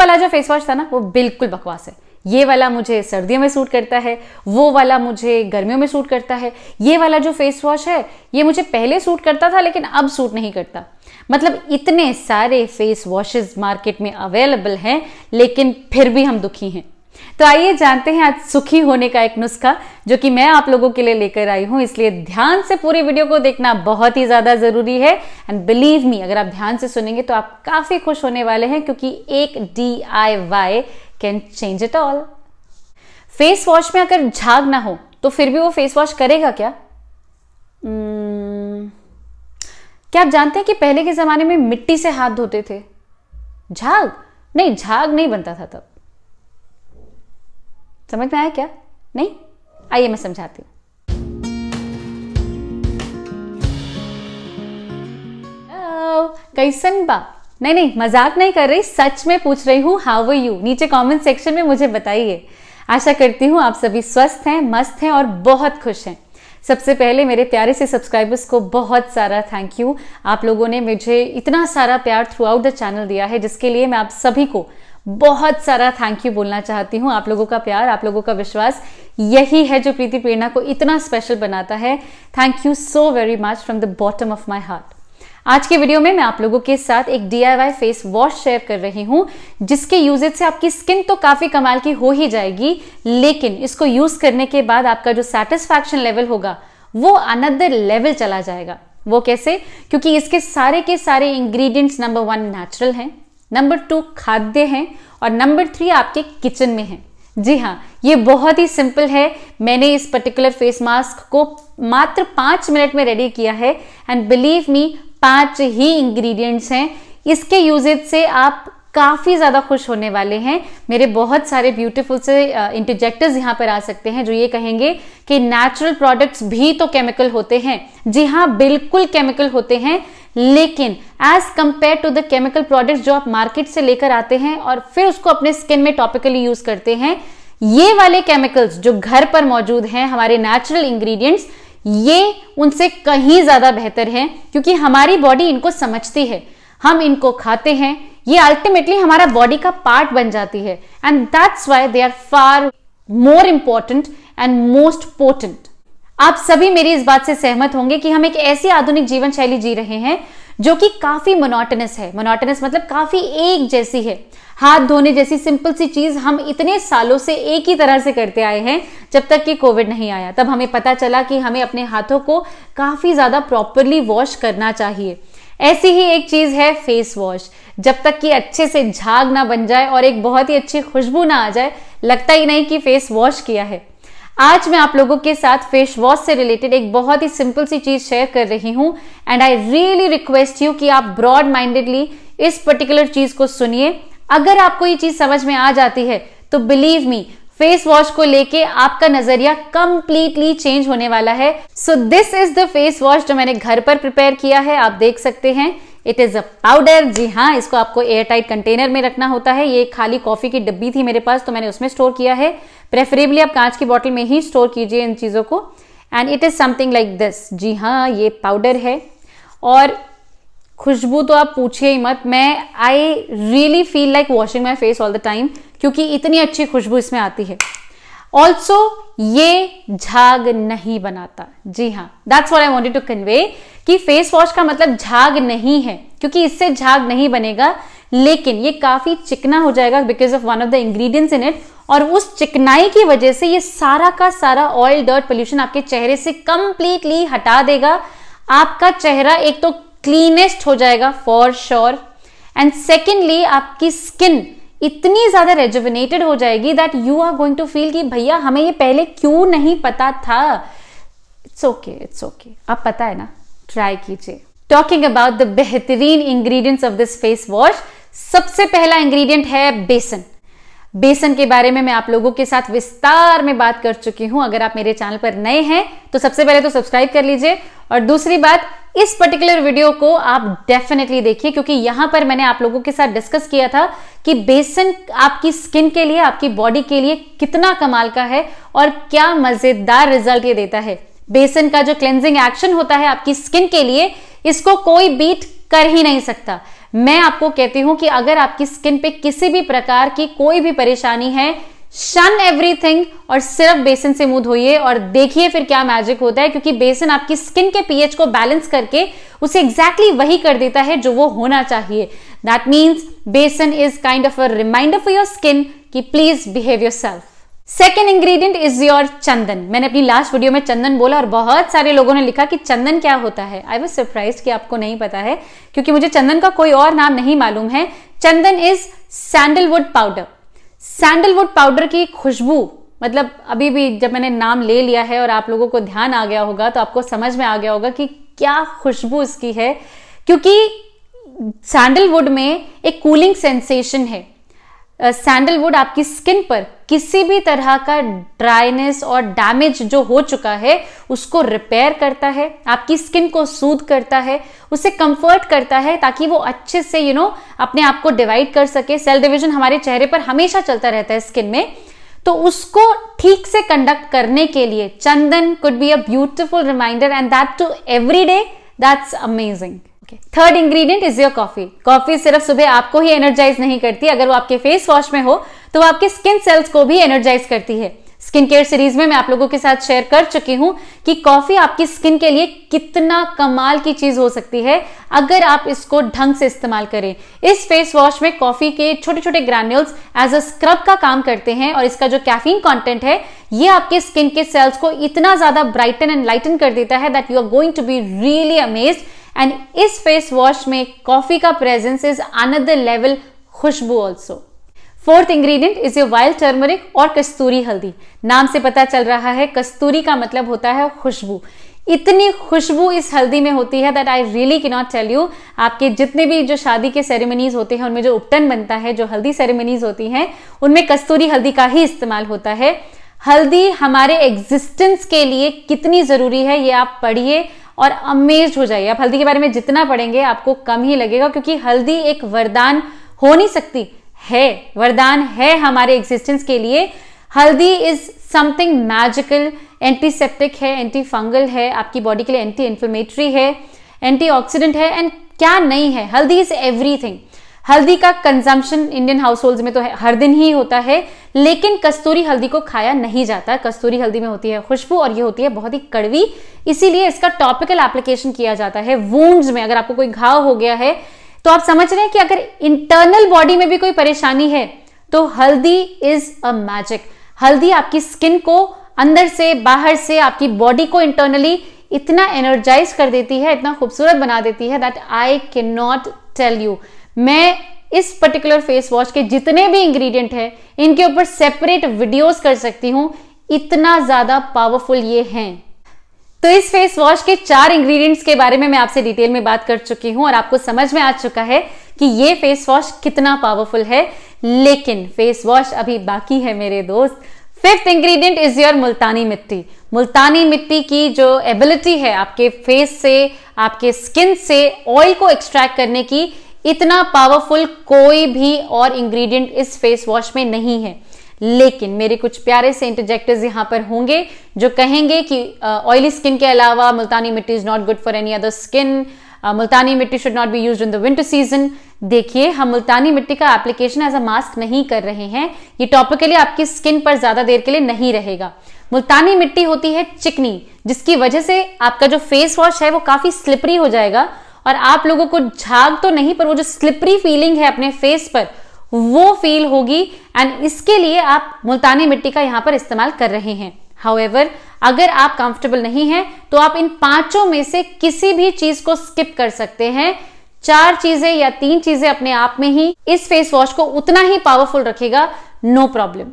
वाला जो face wash था ना वो बिल्कुल बकवास है ये वाला मुझे सर्दियों में सूट करता है वो वाला मुझे गर्मियों में सूट करता है ये वाला जो फेस वॉश है ये मुझे पहले सूट करता था लेकिन अब सूट नहीं करता मतलब इतने सारे फेस वॉशेज मार्केट में अवेलेबल हैं लेकिन फिर भी हम दुखी हैं तो आइए जानते हैं आज सुखी होने का एक नुस्खा जो कि मैं आप लोगों के लिए लेकर आई हूं इसलिए ध्यान से पूरी वीडियो को देखना बहुत ही ज्यादा जरूरी है एंड बिलीव मी अगर आप ध्यान से सुनेंगे तो आप काफी खुश होने वाले हैं क्योंकि एक D I Y can change it all face wash में अगर झाग ना हो तो फिर भी वो फेस वॉश करेगा क्या hmm. क्या आप जानते हैं कि पहले के जमाने में मिट्टी से हाथ धोते थे झाग नहीं झाग नहीं बनता था तब समझ में आया क्या नहीं आइए मैं समझाती हूँ कैसन बा नहीं नहीं मजाक नहीं कर रही सच में पूछ रही हूँ हाउ यू नीचे कमेंट सेक्शन में मुझे बताइए आशा करती हूँ आप सभी स्वस्थ हैं मस्त हैं और बहुत खुश हैं सबसे पहले मेरे प्यारे से सब्सक्राइबर्स को बहुत सारा थैंक यू आप लोगों ने मुझे इतना सारा प्यार थ्रू आउट द चैनल दिया है जिसके लिए मैं आप सभी को बहुत सारा थैंक यू बोलना चाहती हूँ आप लोगों का प्यार आप लोगों का विश्वास यही है जो प्रीति प्रेरणा को इतना स्पेशल बनाता है thank you so very much from the bottom of my heart आज के वीडियो में मैं आप लोगों के साथ एक डी फेस वॉश शेयर कर रही हूं जिसके यूजेज से आपकी स्किन तो काफी कमाल की हो ही जाएगी लेकिन इसको यूज करने के बाद आपका जो सेटिस्फैक्शन लेवल होगा वो अनदर लेवल चला जाएगा वो कैसे क्योंकि इसके सारे के सारे इंग्रेडिएंट्स नंबर वन नेचुरल हैं नंबर टू खाद्य हैं और नंबर थ्री आपके किचन में हैं जी हाँ ये बहुत ही सिंपल है मैंने इस पर्टिकुलर फेस मास्क को मात्र पाँच मिनट में रेडी किया है एंड बिलीव मी पांच ही इंग्रेडिएंट्स हैं इसके यूजेज से आप काफ़ी ज़्यादा खुश होने वाले हैं मेरे बहुत सारे ब्यूटीफुल से इंटरजेक्टर्स यहाँ पर आ सकते हैं जो ये कहेंगे कि नेचुरल प्रोडक्ट्स भी तो केमिकल होते हैं जी हाँ बिल्कुल केमिकल होते हैं लेकिन as compare to the chemical products जो आप मार्केट से लेकर आते हैं और फिर उसको अपने स्किन में टॉपिकली यूज करते हैं ये वाले केमिकल्स जो घर पर मौजूद हैं हमारे नेचुरल इंग्रेडिएंट्स ये उनसे कहीं ज़्यादा बेहतर है क्योंकि हमारी बॉडी इनको समझती है हम इनको खाते हैं ये अल्टीमेटली हमारा बॉडी का पार्ट बन जाती है and that's why they are far more important and most portent आप सभी मेरी इस बात से सहमत होंगे कि हम एक ऐसी आधुनिक जीवन शैली जी रहे हैं जो कि काफी मोनोटनस है मोनोटनस मतलब काफी एक जैसी है हाथ धोने जैसी सिंपल सी चीज हम इतने सालों से एक ही तरह से करते आए हैं जब तक कि कोविड नहीं आया तब हमें पता चला कि हमें अपने हाथों को काफी ज्यादा प्रॉपरली वॉश करना चाहिए ऐसी ही एक चीज़ है फेस वॉश जब तक कि अच्छे से झाग ना बन जाए और एक बहुत ही अच्छी खुशबू ना आ जाए लगता ही नहीं कि फेस वॉश किया है आज मैं आप लोगों के साथ फेस वॉश से रिलेटेड एक बहुत ही सिंपल सी चीज शेयर कर रही हूँ and I really request you कि आप ब्रॉड माइंडेडली इस पर्टिकुलर चीज को सुनिए अगर आपको ये चीज समझ में आ जाती है तो बिलीव मी फेस वॉश को लेके आपका नजरिया कंप्लीटली चेंज होने वाला है so this is the face wash जो मैंने घर पर प्रिपेयर किया है आप देख सकते हैं इट इज अ पाउडर जी हाँ इसको आपको एयर टाइट कंटेनर में रखना होता है ये खाली कॉफी की डब्बी थी मेरे पास तो मैंने उसमें स्टोर किया है प्रेफरेबली आप कांच की बॉटल में ही स्टोर कीजिए इन चीज़ों को and it is something like this जी हाँ ये पाउडर है और खुशबू तो आप पूछिए ही मत मैं I really feel like washing my face all the time क्योंकि इतनी अच्छी खुशबू इसमें आती है ऑल्सो ये झाग नहीं बनाता जी हाँ that's what I wanted to convey कि फेस वॉश का मतलब झाग नहीं है क्योंकि इससे झाग नहीं बनेगा लेकिन ये काफी चिकना हो जाएगा because of one of the ingredients in it और उस चिकनाई की वजह से ये सारा का सारा ऑयल डर्ट पोल्यूशन आपके चेहरे से कंप्लीटली हटा देगा आपका चेहरा एक तो क्लीनेस्ट हो जाएगा फॉर श्योर एंड सेकेंडली आपकी स्किन इतनी ज़्यादा रेजुविनेटेड हो जाएगी that you are going to feel कि भैया हमें ये पहले क्यों नहीं पता था इट्स ओके इट्स ओके आप पता है ना ट्राई कीजिए टॉकिंग अबाउट द बेहतरीन ingredients of this face wash सबसे पहला इंग्रेडिएंट है बेसन बेसन के बारे में मैं आप लोगों के साथ विस्तार में बात कर चुकी हूं अगर आप मेरे चैनल पर नए हैं तो सबसे पहले तो सब्सक्राइब कर लीजिए और दूसरी बात इस पर्टिकुलर वीडियो को आप डेफिनेटली देखिए क्योंकि यहां पर मैंने आप लोगों के साथ डिस्कस किया था कि बेसन आपकी स्किन के लिए आपकी बॉडी के लिए कितना कमाल का है और क्या मजेदार रिजल्ट ये देता है बेसन का जो क्लेंजिंग एक्शन होता है आपकी स्किन के लिए इसको कोई बीट कर ही नहीं सकता मैं आपको कहती हूं कि अगर आपकी स्किन पे किसी भी प्रकार की कोई भी परेशानी है शन एवरीथिंग और सिर्फ बेसन से मुंह धोइए और देखिए फिर क्या मैजिक होता है क्योंकि बेसन आपकी स्किन के पीएच को बैलेंस करके उसे एग्जैक्टली exactly वही कर देता है जो वो होना चाहिए that means besan is kind of a reminder for your skin कि please behave yourself second ingredient is your chandan मैंने अपनी लास्ट वीडियो में चंदन बोला और बहुत सारे लोगों ने लिखा कि चंदन क्या होता है आई वॉज सरप्राइज कि आपको नहीं पता है क्योंकि मुझे चंदन का कोई और नाम नहीं मालूम है chandan is sandalwood powder sandalwood powder की खुशबू मतलब अभी भी जब मैंने नाम ले लिया है और आप लोगों को ध्यान आ गया होगा तो आपको समझ में आ गया होगा कि क्या खुशबू इसकी है क्योंकि सैंडलवुड में एक कूलिंग सेंसेशन है सैंडलवुड आपकी स्किन पर किसी भी तरह का ड्राइनेस और डैमेज जो हो चुका है उसको रिपेयर करता है आपकी स्किन को सूद करता है उसे कंफर्ट करता है ताकि वो अच्छे से यू you नो know, अपने आप को डिवाइड कर सके सेल डिविजन हमारे चेहरे पर हमेशा चलता रहता है स्किन में तो उसको ठीक से कंडक्ट करने के लिए chandan could be a beautiful reminder and that to every day that's amazing okay third ingredient is your coffee coffee सिर्फ सुबह आपको ही एनर्जाइज नहीं करती अगर वो आपके फेस वॉश में हो तो वो आपके स्किन सेल्स को भी एनर्जाइज करती है स्किन केयर सीरीज में मैं आप लोगों के साथ शेयर कर चुकी हूं कि कॉफी आपकी स्किन के लिए कितना कमाल की चीज हो सकती है अगर आप इसको ढंग से इस्तेमाल करें इस फेस वॉश में कॉफी के छोटे छोटे ग्रैन्यूल्स एज अ स्क्रब का काम करते हैं और इसका जो कैफीन कंटेंट है ये आपके स्किन के सेल्स को इतना ज्यादा ब्राइटन एंड लाइटन कर देता है that you are going to be really amazed and इस फेस वॉश में कॉफी का प्रेजेंस इज अनदर लेवल खुशबू also fourth ingredient is a wild turmeric और कस्तूरी हल्दी नाम से पता चल रहा है कस्तूरी का मतलब होता है खुशबू इतनी खुशबू इस हल्दी में होती है that I really can not tell you आपके जितने भी जो शादी के सेरेमनीज होते हैं उनमें जो उपटन बनता है जो हल्दी सेरेमनीज होती हैं उनमें कस्तूरी हल्दी का ही इस्तेमाल होता है हल्दी हमारे एग्जिस्टेंस के लिए कितनी ज़रूरी है ये आप पढ़िए और अमेज हो जाइए आप हल्दी के बारे में जितना पढ़ेंगे आपको कम ही लगेगा क्योंकि हल्दी एक वरदान हो नहीं सकती है वरदान है हमारे एग्जिस्टेंस के लिए haldi is something magical antiseptic है एंटी फंगल है आपकी बॉडी के लिए एंटी इन्फ्लेमेटरी है ऑक्सीडेंट है एंड क्या नहीं है हल्दी इज एवरीथिंग हल्दी का कंजम्पशन इंडियन हाउस में तो हर दिन ही होता है लेकिन कस्तूरी हल्दी को खाया नहीं जाता कस्तूरी हल्दी में होती है खुशबू और ये होती है बहुत ही कड़वी इसीलिए इसका टॉपिकल एप्लीकेशन किया जाता है वूंड्स में अगर आपको कोई घाव हो गया है तो आप समझ रहे हैं कि अगर इंटरनल बॉडी में भी कोई परेशानी है तो हल्दी इज अ मैजिक हल्दी आपकी स्किन को अंदर से बाहर से आपकी बॉडी को इंटरनली इतना एनर्जाइज कर देती है इतना खूबसूरत बना देती है that I can not tell you मैं इस पर्टिकुलर फेस वॉश के जितने भी इंग्रेडिएंट है इनके ऊपर सेपरेट वीडियोस कर सकती हूं इतना ज्यादा पावरफुल ये हैं तो इस फेस वॉश के चार इंग्रेडिएंट्स के बारे में मैं आपसे डिटेल में बात कर चुकी हूं और आपको समझ में आ चुका है कि ये फेस वॉश कितना पावरफुल है लेकिन फेस वॉश अभी बाकी है मेरे दोस्त fifth ingredient is your multani mitti multani मिट्टी की जो एबिलिटी है आपके फेस से आपके स्किन से ऑयल को एक्सट्रैक्ट करने की इतना पावरफुल कोई भी और इंग्रेडिएंट इस फेस वॉश में नहीं है लेकिन मेरे कुछ प्यारे से इंटरजेक्टर्स यहां पर होंगे जो कहेंगे कि ऑयली स्किन के अलावा multani mitti is not good for any other skin multani mitti should not be use in the winter season देखिए हम मुल्तानी मिट्टी का एप्लीकेशन एज अ मास्क नहीं कर रहे हैं ये टॉपिकली आपकी स्किन पर ज्यादा देर के लिए नहीं रहेगा मुल्तानी मिट्टी होती है चिकनी जिसकी वजह से आपका जो फेस वॉश है वो काफी स्लिपरी हो जाएगा और आप लोगों को झाग तो नहीं पर वो जो स्लिपरी फीलिंग है अपने फेस पर वो फील होगी एंड इसके लिए आप मुल्तानी मिट्टी का यहां पर इस्तेमाल कर रहे हैं हाउएवर अगर आप कंफर्टेबल नहीं हैं तो आप इन पांचों में से किसी भी चीज को स्किप कर सकते हैं चार चीजें या तीन चीजें अपने आप में ही इस फेस वॉश को उतना ही पावरफुल रखेगा no problem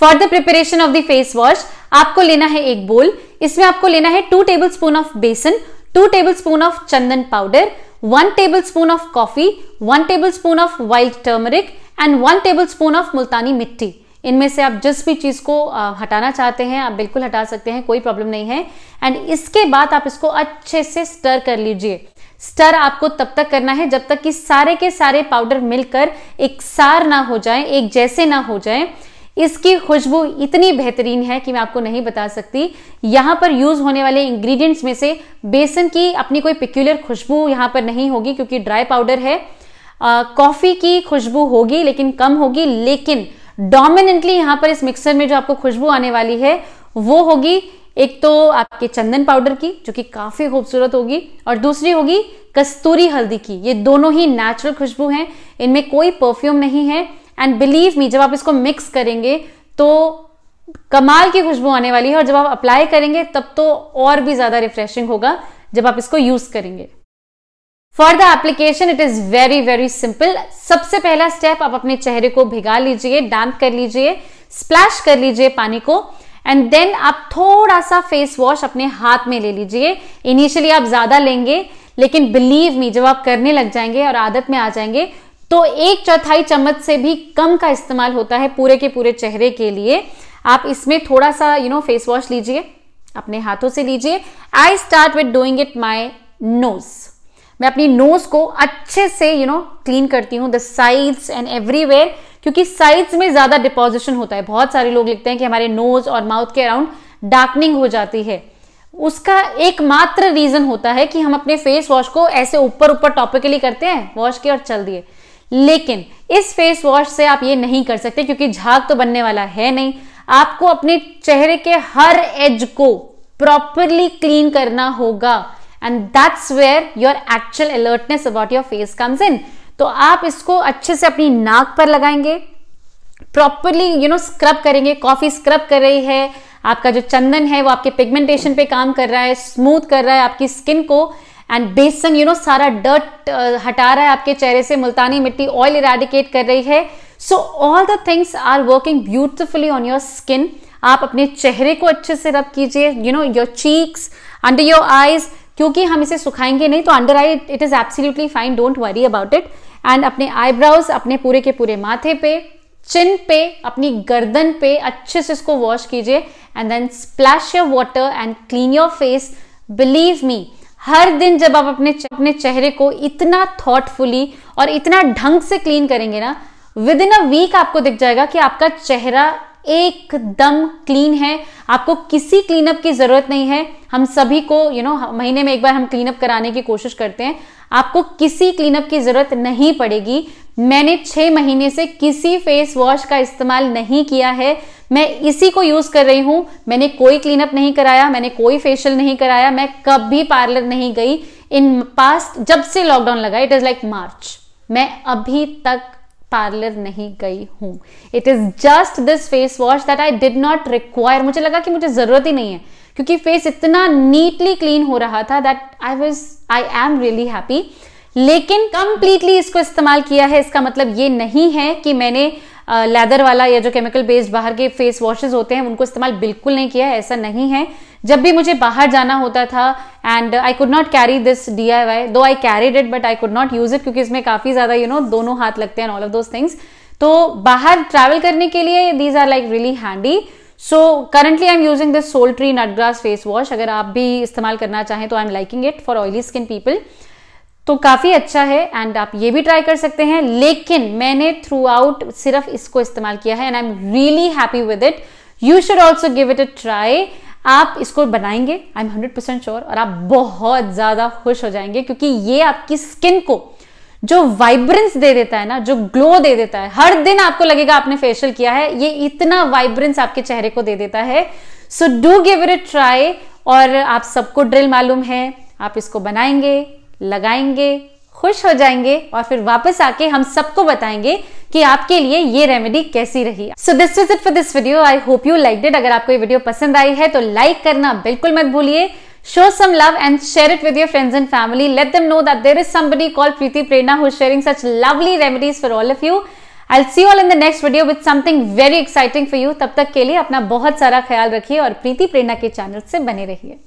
for the preparation of the face wash आपको लेना है एक बोल इसमें आपको लेना है two tablespoon of besan two of chandan powder one tablespoon of coffee one tablespoon of wild turmeric and one tablespoon of multani mitti इनमें से आप जिस भी चीज़ को हटाना चाहते हैं आप बिल्कुल हटा सकते हैं कोई प्रॉब्लम नहीं है एंड इसके बाद आप इसको अच्छे से स्टर कर लीजिए स्टर आपको तब तक करना है जब तक कि सारे के सारे पाउडर मिलकर एक सार ना हो जाए एक जैसे ना हो जाए इसकी खुशबू इतनी बेहतरीन है कि मैं आपको नहीं बता सकती यहाँ पर यूज़ होने वाले इंग्रेडिएंट्स में से बेसन की अपनी कोई पिक्यूलर खुशबू यहाँ पर नहीं होगी क्योंकि ड्राई पाउडर है कॉफ़ी की खुशबू होगी लेकिन कम होगी लेकिन डोमिनेंटली यहाँ पर इस मिक्सर में जो आपको खुशबू आने वाली है वो होगी एक तो आपके चंदन पाउडर की जो कि काफ़ी खूबसूरत होगी और दूसरी होगी कस्तूरी हल्दी की ये दोनों ही नेचुरल खुशबू हैं इनमें कोई परफ्यूम नहीं है एंड बिलीव मी जब आप इसको मिक्स करेंगे तो कमाल की खुशबू आने वाली है और जब आप अप्लाई करेंगे तब तो और भी ज़्यादा रिफ्रेशिंग होगा जब आप इसको यूज़ करेंगे for the application it is very very simple सबसे पहला स्टेप आप अपने चेहरे को भिगा लीजिए डैम्प कर लीजिए स्प्लैश कर लीजिए पानी को एंड देन आप थोड़ा सा फेस वॉश अपने हाथ में ले लीजिए इनिशियली आप ज़्यादा लेंगे लेकिन बिलीव मी जब आप करने लग जाएंगे और आदत में आ जाएंगे तो एक चौथाई चम्मच से भी कम का इस्तेमाल होता है पूरे के पूरे चेहरे के लिए आप इसमें थोड़ा सा यू नो फेस वॉश लीजिए अपने हाथों से लीजिए I start with doing it my nose मैं अपनी नोज को अच्छे से यू नो क्लीन करती हूँ द साइड्स एंड एवरीवेयर क्योंकि साइड्स में ज्यादा डिपोजिशन होता है बहुत सारे लोग लिखते हैं कि हमारे नोज और माउथ के अराउंड डार्कनिंग हो जाती है उसका एकमात्र रीजन होता है कि हम अपने फेस वॉश को ऐसे ऊपर ऊपर टॉपिकली करते हैं वॉश के और चल दिए लेकिन इस फेस वॉश से आप ये नहीं कर सकते क्योंकि झाग तो बनने वाला है नहीं आपको अपने चेहरे के हर एज को प्रॉपरली क्लीन करना होगा and that's where your actual alertness about your face comes in तो आप इसको अच्छे से अपनी नाक पर लगाएंगे प्रॉपरली यू नो स्क्रब करेंगे कॉफी स्क्रब कर रही है आपका जो चंदन है वो आपके पिगमेंटेशन पे काम कर रहा है स्मूथ कर रहा है आपकी स्किन को एंड बेसन यू नो सारा डर्ट uh, हटा रहा है आपके चेहरे से मुल्तानी मिट्टी ऑयल इराडिकेट कर रही है so all the things are working beautifully on your skin आप अपने चेहरे को अच्छे से रब कीजिए you know your cheeks under your eyes क्योंकि हम इसे सुखाएंगे नहीं तो under eye it is absolutely fine don't worry about it and अपने आईब्राउज अपने पूरे के पूरे माथे पे चिन पे अपनी गर्दन पे अच्छे से इसको वॉश कीजिए and then splash your water and clean your face believe me हर दिन जब आप अपने अपने चेहरे को इतना थॉटफुली और इतना ढंग से क्लीन करेंगे ना विद इन अ वीक आपको दिख जाएगा कि आपका चेहरा एकदम क्लीन है आपको किसी क्लीनअप की ज़रूरत नहीं है हम सभी को यू you नो know, महीने में एक बार हम क्लीनअप कराने की कोशिश करते हैं आपको किसी क्लीनअप की ज़रूरत नहीं पड़ेगी मैंने छह महीने से किसी फेस वॉश का इस्तेमाल नहीं किया है मैं इसी को यूज़ कर रही हूं मैंने कोई क्लीनअप नहीं कराया मैंने कोई फेशियल नहीं कराया मैं कभी पार्लर नहीं गई इन पास्ट जब से लॉकडाउन लगा इट इज़ लाइक मार्च मैं अभी तक पार्लर नहीं गई हूं it is just this face wash that I did not require मुझे लगा कि मुझे ज़रूरत ही नहीं है क्योंकि फेस इतना नीटली क्लीन हो रहा था that I was I am really happy लेकिन कंप्लीटली इसको इस्तेमाल किया है इसका मतलब ये नहीं है कि मैंने लेदर वाला या जो केमिकल बेस्ड बाहर के फेस वॉशेज होते हैं उनको इस्तेमाल बिल्कुल नहीं किया है ऐसा नहीं है जब भी मुझे बाहर जाना होता था and I could not carry this D I Y though I carried it but I could not use it क्योंकि इसमें काफ़ी ज़्यादा यू नो दोनों हाथ लगते हैं ऑल ऑफ दोज थिंग्स तो बाहर ट्रैवल करने के लिए these are like really handy so currently I am using this Soultree nut grass face wash अगर आप भी इस्तेमाल करना चाहें तो I am liking it for oily skin people तो काफ़ी अच्छा है एंड आप ये भी ट्राई कर सकते हैं लेकिन मैंने थ्रू आउट सिर्फ इसको इस्तेमाल किया है and I am really happy with it you should also give it a try आप इसको बनाएंगे I am hundred percent sure और आप बहुत ज़्यादा खुश हो जाएंगे क्योंकि ये आपकी स्किन को जो वाइब्रेंस दे देता है ना जो ग्लो दे देता है हर दिन आपको लगेगा आपने फेशियल किया है ये इतना वाइब्रेंस आपके चेहरे को दे देता है so do give it try और आप सबको ड्रिल मालूम है आप इसको बनाएंगे लगाएंगे खुश हो जाएंगे और फिर वापस आके हम सबको बताएंगे कि आपके लिए ये रेमेडी कैसी रही so this was it for this video I hope you like it अगर आपको ये वीडियो पसंद आई है तो लाइक करना बिल्कुल मत भूलिए show some love and share it with your friends and family let them know that there is somebody call Preeti Prerna who sharing such lovely remedies for all of you I see all in the next video with something very exciting for you तब तक के लिए अपना बहुत सारा ख्याल रखिए और प्रीति प्रेरणा के चैनल से बने रहिए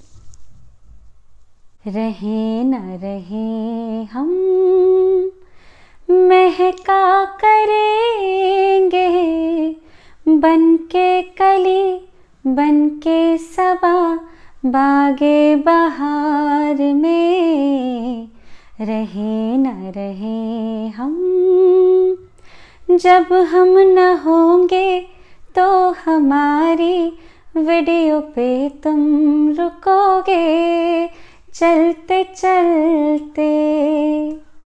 रहे न रहे हम महका करेंगे बन के कली बन के सबा बागे बहार में रहे न रहे हम जब हम न होंगे तो हमारी वीडियो पे तुम रुकोगे चलते चलते